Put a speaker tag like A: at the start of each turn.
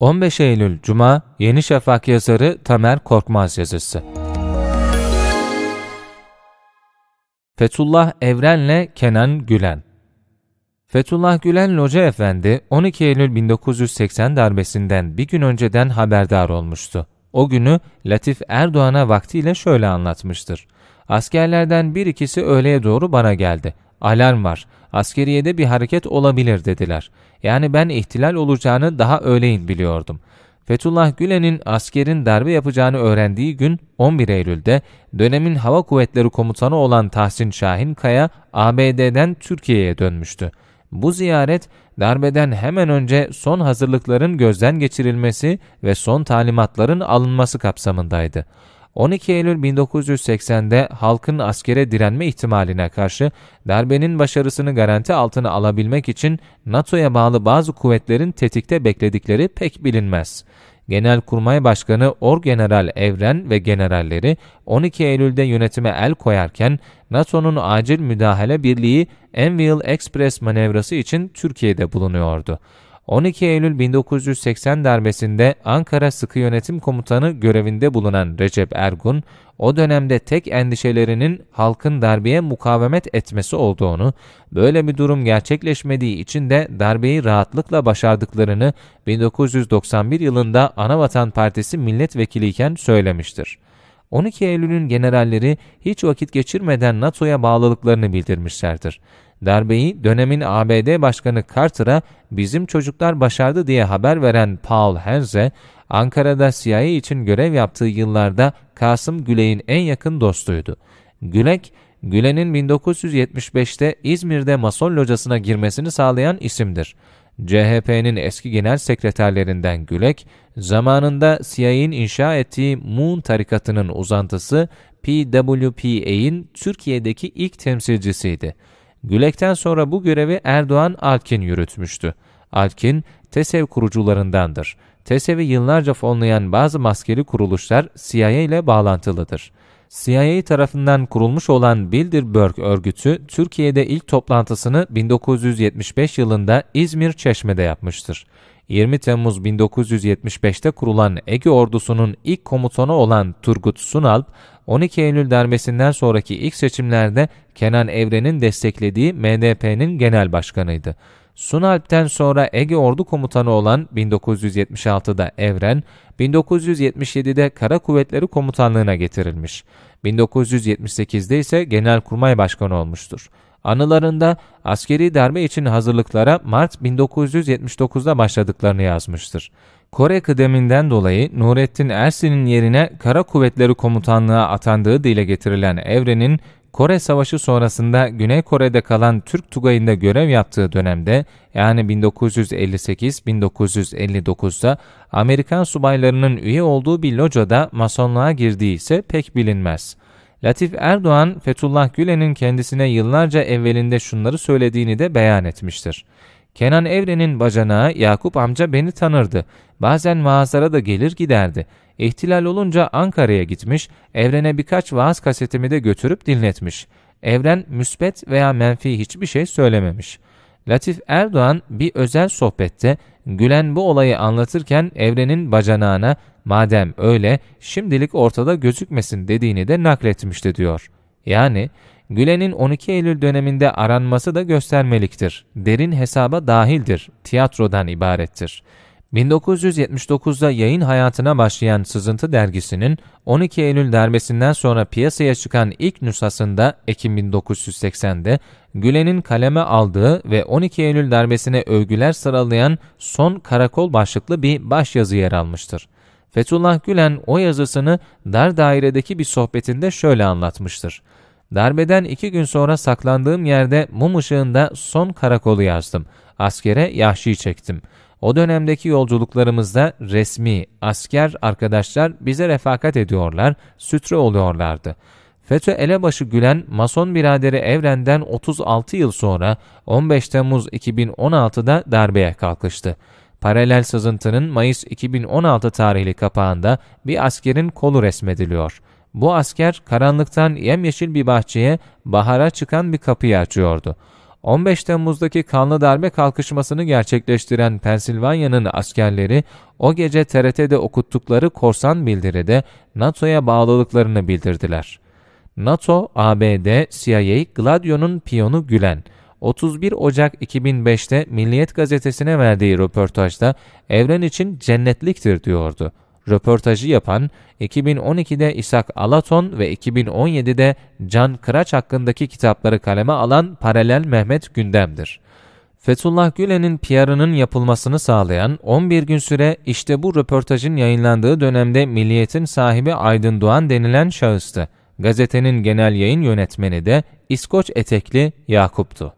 A: 15 Eylül Cuma Yeni Şafak yazarı Tamer Korkmaz yazısı. Fetullah Evren'le Kenan Gülen Fetullah Gülen Loca Efendi 12 Eylül 1980 darbesinden bir gün önceden haberdar olmuştu. O günü Latif Erdoğan'a vaktiyle şöyle anlatmıştır. Askerlerden bir ikisi öğleye doğru bana geldi alarm var. Askeriyede bir hareket olabilir dediler. Yani ben ihtilal olacağını daha öğleyin biliyordum. Fethullah Gülen'in askerin darbe yapacağını öğrendiği gün 11 Eylül'de dönemin Hava Kuvvetleri Komutanı olan Tahsin Şahin Kaya ABD'den Türkiye'ye dönmüştü. Bu ziyaret darbeden hemen önce son hazırlıkların gözden geçirilmesi ve son talimatların alınması kapsamındaydı. 12 Eylül 1980'de halkın askere direnme ihtimaline karşı darbenin başarısını garanti altına alabilmek için NATO'ya bağlı bazı kuvvetlerin tetikte bekledikleri pek bilinmez. Genelkurmay Başkanı Orgeneral Evren ve generalleri 12 Eylül'de yönetime el koyarken NATO'nun acil müdahale birliği Enfield Express manevrası için Türkiye'de bulunuyordu. 12 Eylül 1980 darbesinde Ankara Sıkı Yönetim Komutanı görevinde bulunan Recep Ergun, o dönemde tek endişelerinin halkın darbeye mukavemet etmesi olduğunu, böyle bir durum gerçekleşmediği için de darbeyi rahatlıkla başardıklarını 1991 yılında Anavatan Partisi milletvekiliyken söylemiştir. 12 Eylül'ün generalleri hiç vakit geçirmeden NATO'ya bağlılıklarını bildirmişlerdir. Darbeyi dönemin ABD Başkanı Carter'a bizim çocuklar başardı diye haber veren Paul Henze, Ankara'da CIA için görev yaptığı yıllarda Kasım Güley'in en yakın dostuydu. Gülek, Gülen'in 1975'te İzmir'de Mason locasına girmesini sağlayan isimdir. CHP'nin eski genel sekreterlerinden Gülek, zamanında CIA'in inşa ettiği Moon tarikatının uzantısı PWPA'in Türkiye'deki ilk temsilcisiydi. Gülek'ten sonra bu görevi Erdoğan Alkin yürütmüştü. Alkin, TESEV kurucularındandır. TESEV'i yıllarca fonlayan bazı maskeli kuruluşlar CIA ile bağlantılıdır.'' CIA tarafından kurulmuş olan Bilderberg örgütü Türkiye'de ilk toplantısını 1975 yılında İzmir Çeşme'de yapmıştır. 20 Temmuz 1975'te kurulan Ege ordusunun ilk komutanı olan Turgut Sunalp, 12 Eylül darbesinden sonraki ilk seçimlerde Kenan Evren'in desteklediği MDP'nin genel başkanıydı. Sunalp'ten sonra Ege Ordu Komutanı olan 1976'da Evren, 1977'de Kara Kuvvetleri Komutanlığına getirilmiş. 1978'de ise Genelkurmay Başkanı olmuştur. Anılarında askeri derme için hazırlıklara Mart 1979'da başladıklarını yazmıştır. Kore kıdeminden dolayı Nurettin Ersin'in yerine Kara Kuvvetleri Komutanlığı'na atandığı dile getirilen Evren'in Kore Savaşı sonrasında Güney Kore'de kalan Türk Tugayı'nda görev yaptığı dönemde yani 1958-1959'da Amerikan subaylarının üye olduğu bir locada masonluğa girdiği ise pek bilinmez. Latif Erdoğan, Fethullah Gülen'in kendisine yıllarca evvelinde şunları söylediğini de beyan etmiştir. Kenan Evren'in bacanağı Yakup amca beni tanırdı. Bazen vaazlara da gelir giderdi. İhtilal olunca Ankara'ya gitmiş, Evren'e birkaç vaaz kasetimi de götürüp dinletmiş. Evren müsbet veya menfi hiçbir şey söylememiş. Latif Erdoğan bir özel sohbette Gülen bu olayı anlatırken Evren'in bacanağına madem öyle şimdilik ortada gözükmesin dediğini de nakletmişti diyor. Yani Gülen'in 12 Eylül döneminde aranması da göstermeliktir. Derin hesaba dahildir. Tiyatrodan ibarettir. 1979'da yayın hayatına başlayan Sızıntı dergisinin 12 Eylül darbesinden sonra piyasaya çıkan ilk nüshasında Ekim 1980'de Gülen'in kaleme aldığı ve 12 Eylül darbesine övgüler sıralayan Son Karakol başlıklı bir başyazı yer almıştır. Fethullah Gülen o yazısını dar dairedeki bir sohbetinde şöyle anlatmıştır. Darbeden iki gün sonra saklandığım yerde mum ışığında son karakolu yazdım. Askere yahşi çektim. O dönemdeki yolculuklarımızda resmi, asker arkadaşlar bize refakat ediyorlar, sütre oluyorlardı. FETÖ elebaşı Gülen, Mason biraderi Evren'den 36 yıl sonra 15 Temmuz 2016'da darbeye kalkıştı. Paralel sızıntının Mayıs 2016 tarihli kapağında bir askerin kolu resmediliyor.'' Bu asker karanlıktan yemyeşil bir bahçeye bahara çıkan bir kapıyı açıyordu. 15 Temmuz'daki kanlı darbe kalkışmasını gerçekleştiren Pensilvanya'nın askerleri o gece TRT'de okuttukları korsan bildiride NATO'ya bağlılıklarını bildirdiler. NATO, ABD, CIA, Gladio'nun piyonu Gülen, 31 Ocak 2005'te Milliyet gazetesine verdiği röportajda evren için cennetliktir diyordu röportajı yapan, 2012'de Isaac Alaton ve 2017'de Can Kıraç hakkındaki kitapları kaleme alan paralel Mehmet gündemdir. Fethullah Gülen'in PR'ının yapılmasını sağlayan 11 gün süre işte bu röportajın yayınlandığı dönemde Milliyet'in sahibi Aydın Doğan denilen şahıstı. Gazetenin genel yayın yönetmeni de İskoç etekli Yakup'tu.